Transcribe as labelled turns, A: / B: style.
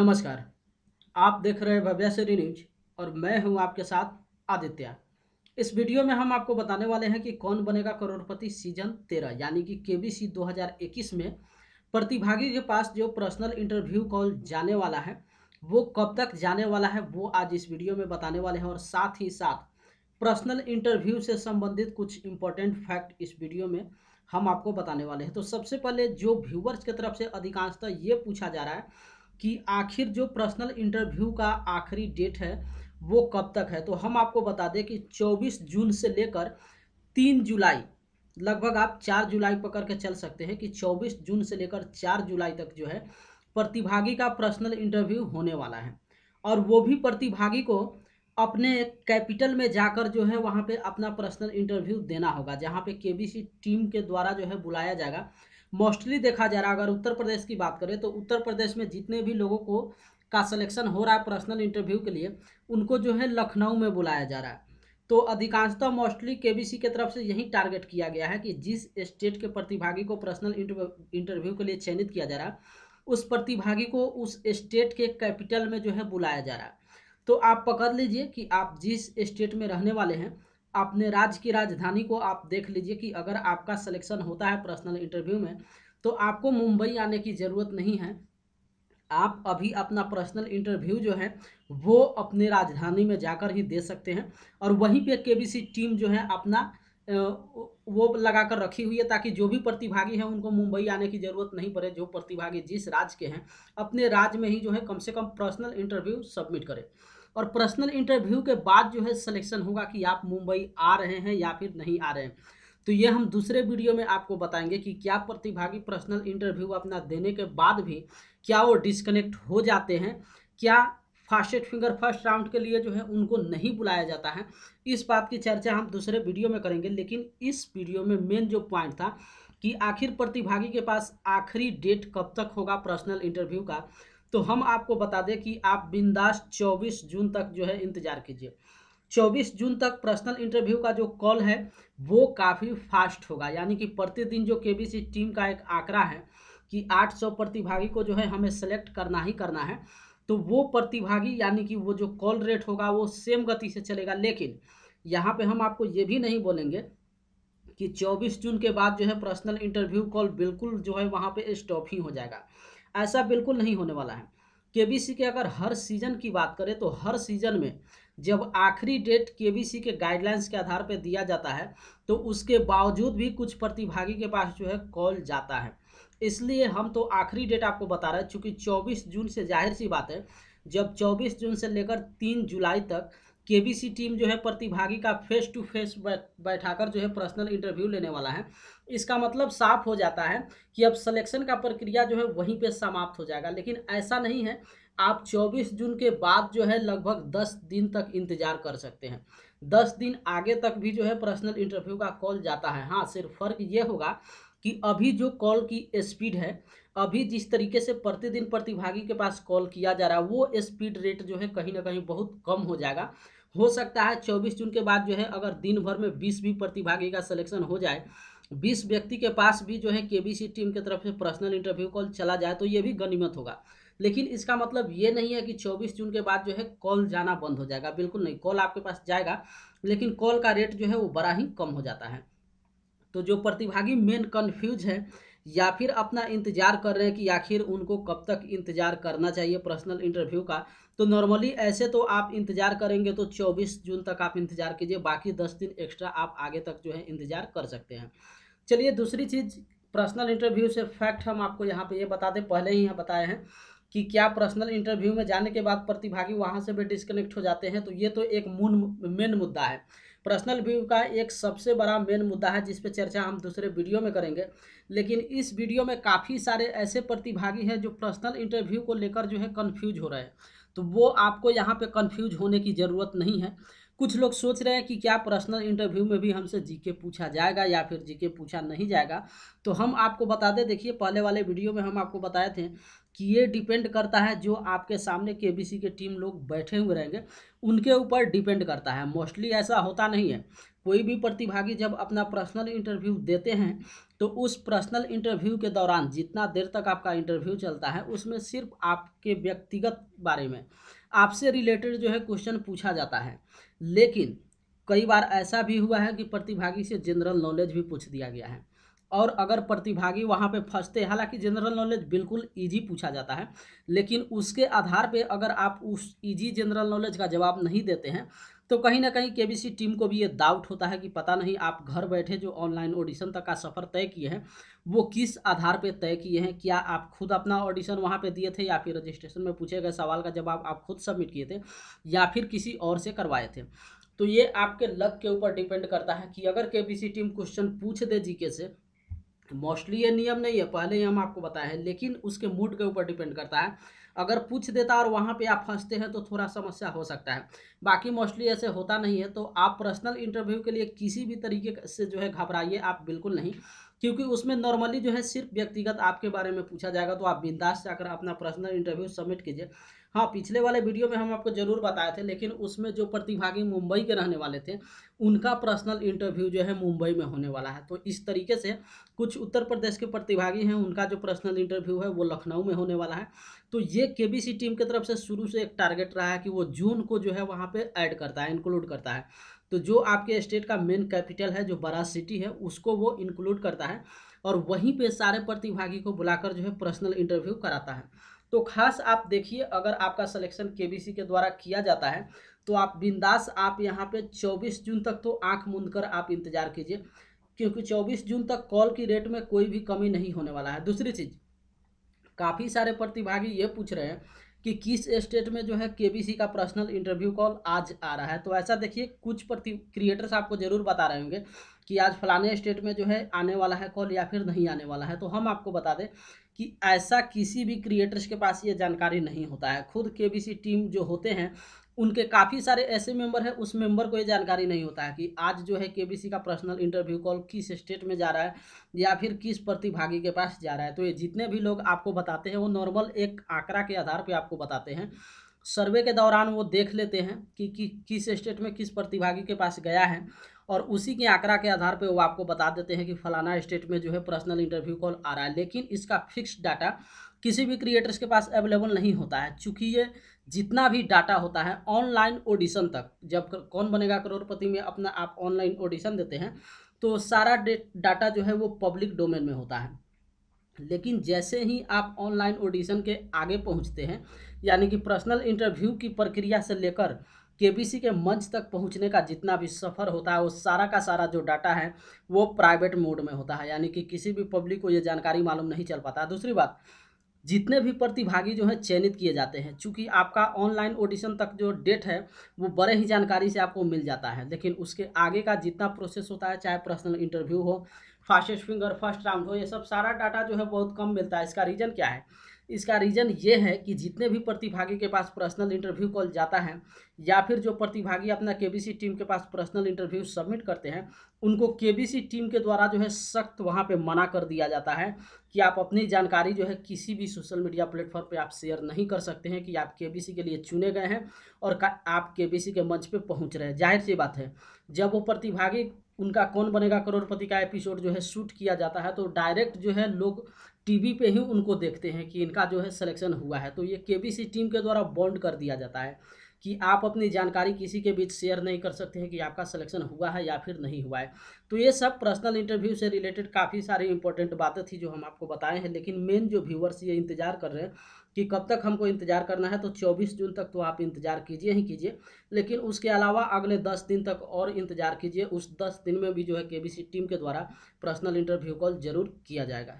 A: नमस्कार आप देख रहे हैं भव्याश्री न्यूज और मैं हूं आपके साथ आदित्य इस वीडियो में हम आपको बताने वाले हैं कि कौन बनेगा करोड़पति सीजन तेरह यानी कि के बी सी दो हजार इक्कीस में प्रतिभागी के पास जो पर्सनल इंटरव्यू कॉल जाने वाला है वो कब तक जाने वाला है वो आज इस वीडियो में बताने वाले हैं और साथ ही साथ पर्सनल इंटरव्यू से संबंधित कुछ इंपॉर्टेंट फैक्ट इस वीडियो में हम आपको बताने वाले हैं तो सबसे पहले जो व्यूवर्स की तरफ से अधिकांशतः ये पूछा जा रहा है कि आखिर जो पर्सनल इंटरव्यू का आखिरी डेट है वो कब तक है तो हम आपको बता दें कि 24 जून से लेकर 3 जुलाई लगभग आप 4 जुलाई पकड़ के चल सकते हैं कि 24 जून से लेकर 4 जुलाई तक जो है प्रतिभागी का पर्सनल इंटरव्यू होने वाला है और वो भी प्रतिभागी को अपने कैपिटल में जाकर जो है वहाँ पे अपना पर्सनल इंटरव्यू देना होगा जहाँ पे केबीसी टीम के द्वारा जो है बुलाया जाएगा मोस्टली देखा जा रहा है अगर उत्तर प्रदेश की बात करें तो उत्तर प्रदेश में जितने भी लोगों को का सिलेक्शन हो रहा है पर्सनल इंटरव्यू के लिए उनको जो है लखनऊ में बुलाया जा रहा है तो अधिकांशतः मोस्टली सी के तरफ से यही टारगेट किया गया है कि जिस स्टेट के प्रतिभागी को पर्सनल इंटरव्यू के लिए चयनित किया जा रहा है उस प्रतिभागी को उस स्टेट के कैपिटल में जो है बुलाया जा रहा है तो आप पकड़ लीजिए कि आप जिस स्टेट में रहने वाले हैं अपने राज्य की राजधानी को आप देख लीजिए कि अगर आपका सिलेक्शन होता है पर्सनल इंटरव्यू में तो आपको मुंबई आने की ज़रूरत नहीं है आप अभी अपना पर्सनल इंटरव्यू जो है वो अपने राजधानी में जाकर ही दे सकते हैं और वहीं पे केबीसी टीम जो है अपना वो लगा कर रखी हुई है ताकि जो भी प्रतिभागी हैं उनको मुंबई आने की ज़रूरत नहीं पड़े जो प्रतिभागी जिस राज्य के हैं अपने राज्य में ही जो है कम से कम पर्सनल इंटरव्यू सबमिट करें और पर्सनल इंटरव्यू के बाद जो है सिलेक्शन होगा कि आप मुंबई आ रहे हैं या फिर नहीं आ रहे हैं तो ये हम दूसरे वीडियो में आपको बताएंगे कि क्या प्रतिभागी पर्सनल इंटरव्यू अपना देने के बाद भी क्या वो डिसकनेक्ट हो जाते हैं क्या फास्टेस्ट फिंगर फर्स्ट राउंड के लिए जो है उनको नहीं बुलाया जाता है इस बात की चर्चा हम दूसरे वीडियो में करेंगे लेकिन इस वीडियो में मेन जो पॉइंट था कि आखिर प्रतिभागी के पास आखिरी डेट कब तक होगा पर्सनल इंटरव्यू का तो हम आपको बता दें कि आप बिंदास 24 जून तक जो है इंतज़ार कीजिए 24 जून तक पर्सनल इंटरव्यू का जो कॉल है वो काफ़ी फास्ट होगा यानी कि प्रतिदिन जो के टीम का एक आंकड़ा है कि 800 प्रतिभागी को जो है हमें सेलेक्ट करना ही करना है तो वो प्रतिभागी यानी कि वो जो कॉल रेट होगा वो सेम गति से चलेगा लेकिन यहाँ पे हम आपको ये भी नहीं बोलेंगे कि 24 जून के बाद जो है पर्सनल इंटरव्यू कॉल बिल्कुल जो है वहाँ पे स्टॉप ही हो जाएगा ऐसा बिल्कुल नहीं होने वाला है के के अगर हर सीजन की बात करें तो हर सीजन में जब आखिरी डेट के के गाइडलाइंस के आधार पर दिया जाता है तो उसके बावजूद भी कुछ प्रतिभागी के पास जो है कॉल जाता है इसलिए हम तो आखिरी डेट आपको बता रहे हैं चूँकि 24 जून से जाहिर सी बात है जब 24 जून से लेकर 3 जुलाई तक केबीसी टीम जो है प्रतिभागी का फेस टू फेस बैठाकर जो है पर्सनल इंटरव्यू लेने वाला है इसका मतलब साफ हो जाता है कि अब सिलेक्शन का प्रक्रिया जो है वहीं पे समाप्त हो जाएगा लेकिन ऐसा नहीं है आप 24 जून के बाद जो है लगभग 10 दिन तक इंतज़ार कर सकते हैं 10 दिन आगे तक भी जो है पर्सनल इंटरव्यू का कॉल जाता है हाँ सिर्फ फर्क ये होगा कि अभी जो कॉल की स्पीड है अभी जिस तरीके से प्रतिदिन प्रतिभागी के पास कॉल किया जा रहा है वो स्पीड रेट जो है कहीं ना कहीं बहुत कम हो जाएगा हो सकता है चौबीस जून के बाद जो है अगर दिन भर में बीस भी प्रतिभागी का सिलेक्शन हो जाए बीस व्यक्ति के पास भी जो है केबीसी टीम की के तरफ से पर्सनल इंटरव्यू कॉल चला जाए तो ये भी गनीमत होगा लेकिन इसका मतलब ये नहीं है कि 24 जून के बाद जो है कॉल जाना बंद हो जाएगा बिल्कुल नहीं कॉल आपके पास जाएगा लेकिन कॉल का रेट जो है वो बड़ा ही कम हो जाता है तो जो प्रतिभागी मेन कन्फ्यूज है या फिर अपना इंतजार कर रहे हैं कि आखिर उनको कब तक इंतजार करना चाहिए पर्सनल इंटरव्यू का तो नॉर्मली ऐसे तो आप इंतजार करेंगे तो 24 जून तक आप इंतजार कीजिए बाकी 10 दिन एक्स्ट्रा आप आगे तक जो है इंतजार कर सकते हैं चलिए दूसरी चीज़ पर्सनल इंटरव्यू से फैक्ट हम आपको यहाँ पे ये यह बता दें पहले ही यहाँ बताए हैं कि क्या पर्सनल इंटरव्यू में जाने के बाद प्रतिभागी वहाँ से भी डिस्कनेक्ट हो जाते हैं तो ये तो एक मूल मेन मुद्दा है पर्सनल व्यू का एक सबसे बड़ा मेन मुद्दा है जिस पर चर्चा हम दूसरे वीडियो में करेंगे लेकिन इस वीडियो में काफ़ी सारे ऐसे प्रतिभागी हैं जो पर्सनल इंटरव्यू को लेकर जो है कन्फ्यूज हो रहे हैं तो वो आपको यहाँ पर कन्फ्यूज होने की ज़रूरत नहीं है कुछ लोग सोच रहे हैं कि क्या पर्सनल इंटरव्यू में भी हमसे जीके पूछा जाएगा या फिर जीके पूछा नहीं जाएगा तो हम आपको बता दें देखिए पहले वाले वीडियो में हम आपको बताए थे कि ये डिपेंड करता है जो आपके सामने के बी के टीम लोग बैठे हुए रहेंगे उनके ऊपर डिपेंड करता है मोस्टली ऐसा होता नहीं है कोई भी प्रतिभागी जब अपना पर्सनल इंटरव्यू देते हैं तो उस पर्सनल इंटरव्यू के दौरान जितना देर तक आपका इंटरव्यू चलता है उसमें सिर्फ आपके व्यक्तिगत बारे में आपसे रिलेटेड जो है क्वेश्चन पूछा जाता है लेकिन कई बार ऐसा भी हुआ है कि प्रतिभागी से जनरल नॉलेज भी पूछ दिया गया है और अगर प्रतिभागी वहाँ पे फंसते हालांकि जनरल नॉलेज बिल्कुल इजी पूछा जाता है लेकिन उसके आधार पे अगर आप उस इजी जनरल नॉलेज का जवाब नहीं देते हैं तो कहीं ना कहीं केबीसी टीम को भी ये डाउट होता है कि पता नहीं आप घर बैठे जो ऑनलाइन ऑडिशन तक का सफ़र तय किए हैं वो किस आधार पे तय किए हैं क्या आप खुद अपना ऑडिशन वहाँ पे दिए थे या फिर रजिस्ट्रेशन में पूछे गए सवाल का जवाब आप खुद सबमिट किए थे या फिर किसी और से करवाए थे तो ये आपके लक के ऊपर डिपेंड करता है कि अगर के टीम क्वेश्चन पूछ दे जी से मोस्टली ये नियम नहीं है पहले ही हम आपको बताए हैं लेकिन उसके मूड के ऊपर डिपेंड करता है अगर पूछ देता और वहाँ पे आप फंसते हैं तो थोड़ा समस्या हो सकता है बाकी मोस्टली ऐसे होता नहीं है तो आप पर्सनल इंटरव्यू के लिए किसी भी तरीके से जो है घबराइए आप बिल्कुल नहीं क्योंकि उसमें नॉर्मली जो है सिर्फ व्यक्तिगत आपके बारे में पूछा जाएगा तो आप बिंदास जाकर अपना पर्सनल इंटरव्यू सबमिट कीजिए हाँ पिछले वाले वीडियो में हम आपको जरूर बताए थे लेकिन उसमें जो प्रतिभागी मुंबई के रहने वाले थे उनका पर्सनल इंटरव्यू जो है मुंबई में होने वाला है तो इस तरीके से कुछ उत्तर प्रदेश के प्रतिभागी हैं उनका जो पर्सनल इंटरव्यू है वो लखनऊ में होने वाला है तो ये के टीम की तरफ से शुरू से एक टारगेट रहा है कि वो जून को जो है वहाँ पर ऐड करता है इंक्लूड करता है तो जो आपके स्टेट का मेन कैपिटल है जो बड़ा सिटी है उसको वो इंक्लूड करता है और वहीं पे सारे प्रतिभागी को बुलाकर जो है पर्सनल इंटरव्यू कराता है तो खास आप देखिए अगर आपका सिलेक्शन के के द्वारा किया जाता है तो आप बिंदास आप यहाँ पर चौबीस जून तक तो आँख मूंद कर आप इंतज़ार कीजिए क्योंकि 24 जून तक कॉल की रेट में कोई भी कमी नहीं होने वाला है दूसरी चीज़ काफ़ी सारे प्रतिभागी ये पूछ रहे हैं कि किस स्टेट में जो है केबीसी का पर्सनल इंटरव्यू कॉल आज आ रहा है तो ऐसा देखिए कुछ प्रति क्रिएटर्स आपको ज़रूर बता रहे होंगे कि आज फलाने स्टेट में जो है आने वाला है कॉल या फिर नहीं आने वाला है तो हम आपको बता दें कि ऐसा किसी भी क्रिएटर्स के पास ये जानकारी नहीं होता है खुद के टीम जो होते हैं उनके काफ़ी सारे ऐसे मेंबर हैं उस मेंबर को ये जानकारी नहीं होता है कि आज जो है केबीसी का पर्सनल इंटरव्यू कॉल किस स्टेट में जा रहा है या फिर किस प्रतिभागी के पास जा रहा है तो ये जितने भी लोग आपको बताते हैं वो नॉर्मल एक आंकड़ा के आधार पर आपको बताते हैं सर्वे के दौरान वो देख लेते हैं कि, कि किस स्टेट में किस प्रतिभागी के पास गया है और उसी के आंकड़ा के आधार पर वो आपको बता देते हैं कि फलाना स्टेट में जो है पर्सनल इंटरव्यू कॉल आ रहा है लेकिन इसका फिक्स डाटा किसी भी क्रिएटर्स के पास अवेलेबल नहीं होता है चूँकि ये जितना भी डाटा होता है ऑनलाइन ऑडिशन तक जब कौन बनेगा करोड़पति में अपना आप ऑनलाइन ऑडिशन देते हैं तो सारा डाटा जो है वो पब्लिक डोमेन में होता है लेकिन जैसे ही आप ऑनलाइन ऑडिशन के आगे पहुंचते हैं यानी कि पर्सनल इंटरव्यू की प्रक्रिया से लेकर केबीसी के मंच तक पहुंचने का जितना भी सफ़र होता है वो सारा का सारा जो डाटा है वो प्राइवेट मोड में होता है यानी कि किसी भी पब्लिक को ये जानकारी मालूम नहीं चल पाता दूसरी बात जितने भी प्रतिभागी जो है चयनित किए जाते हैं चूँकि आपका ऑनलाइन ऑडिशन तक जो डेट है वो बड़े ही जानकारी से आपको मिल जाता है लेकिन उसके आगे का जितना प्रोसेस होता है चाहे पर्सनल इंटरव्यू हो फास्टेस्ट फिंगर फर्स्ट राउंड हो ये सब सारा डाटा जो है बहुत कम मिलता है इसका रीज़न क्या है इसका रीज़न ये है कि जितने भी प्रतिभागी के पास पर्सनल इंटरव्यू कॉल जाता है या फिर जो प्रतिभागी अपना केबीसी टीम के पास पर्सनल इंटरव्यू सबमिट करते हैं उनको केबीसी टीम के द्वारा जो है सख्त वहाँ पे मना कर दिया जाता है कि आप अपनी जानकारी जो है किसी भी सोशल मीडिया प्लेटफॉर्म पे आप शेयर नहीं कर सकते हैं कि आप के के लिए चुने गए हैं और आप के के मंच पर पहुँच रहे हैं जाहिर सी बात है जब वो प्रतिभागी उनका कौन बनेगा करोड़पति का एपिसोड जो है शूट किया जाता है तो डायरेक्ट जो है लोग टीवी पे ही उनको देखते हैं कि इनका जो है सिलेक्शन हुआ है तो ये केबीसी टीम के द्वारा बॉन्ड कर दिया जाता है कि आप अपनी जानकारी किसी के बीच शेयर नहीं कर सकते हैं कि आपका सिलेक्शन हुआ है या फिर नहीं हुआ है तो ये सब पर्सनल इंटरव्यू से रिलेटेड काफ़ी सारी इंपॉर्टेंट बातें थी जो हम आपको बताए हैं लेकिन मेन जो व्यूवर्स ये इंतजार कर रहे हैं कि कब तक हमको इंतज़ार करना है तो 24 जून तक तो आप इंतज़ार कीजिए ही कीजिए लेकिन उसके अलावा अगले 10 दिन तक और इंतज़ार कीजिए उस 10 दिन में भी जो है केबीसी टीम के द्वारा पर्सनल इंटरव्यू कॉल जरूर किया जाएगा